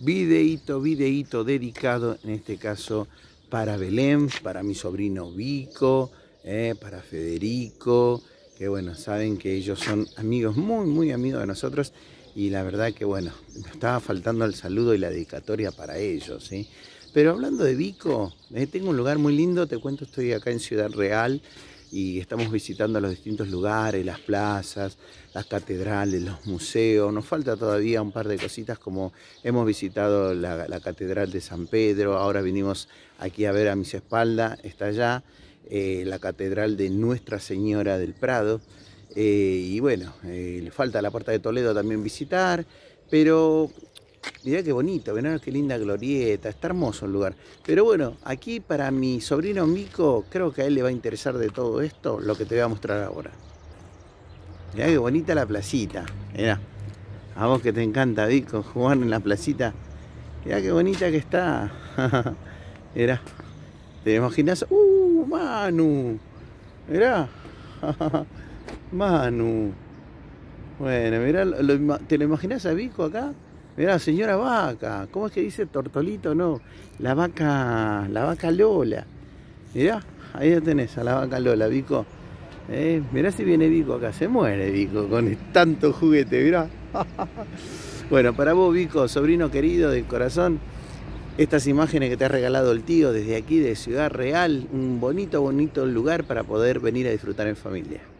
Videito, videíto dedicado, en este caso para Belén, para mi sobrino Vico, eh, para Federico, que bueno, saben que ellos son amigos, muy, muy amigos de nosotros. Y la verdad que bueno, me estaba faltando el saludo y la dedicatoria para ellos. ¿sí? Pero hablando de Vico, eh, tengo un lugar muy lindo, te cuento, estoy acá en Ciudad Real y estamos visitando los distintos lugares, las plazas, las catedrales, los museos. Nos falta todavía un par de cositas como hemos visitado la, Catedral de San Pedro, ahora vinimos aquí a ver a mis espaldas, está allá, eh, la Catedral de Nuestra Señora del Prado. Eh, y bueno, eh, le falta la puerta de Toledo también visitar, pero Mirá qué bonito, mirá qué linda glorieta, está hermoso el lugar. Pero bueno, aquí para mi sobrino Mico, creo que a él le va a interesar de todo esto lo que te voy a mostrar ahora. Mirá qué bonita la placita, mirá. A vos que te encanta, Vico, jugar en la placita. Mirá qué bonita que está. mirá, ¿te imaginas? ¡Uh, Manu! Mirá. Manu. Bueno, mirá, ¿te lo imaginas a Vico acá? Mirá, señora vaca, ¿cómo es que dice tortolito? No, la vaca, la vaca Lola. Mirá, ahí ya tenés, a la vaca Lola, Vico. Eh, mirá si viene Vico acá, se muere Vico con tanto juguete, mirá. bueno, para vos Vico, sobrino querido del corazón, estas imágenes que te ha regalado el tío desde aquí de Ciudad Real, un bonito, bonito lugar para poder venir a disfrutar en familia.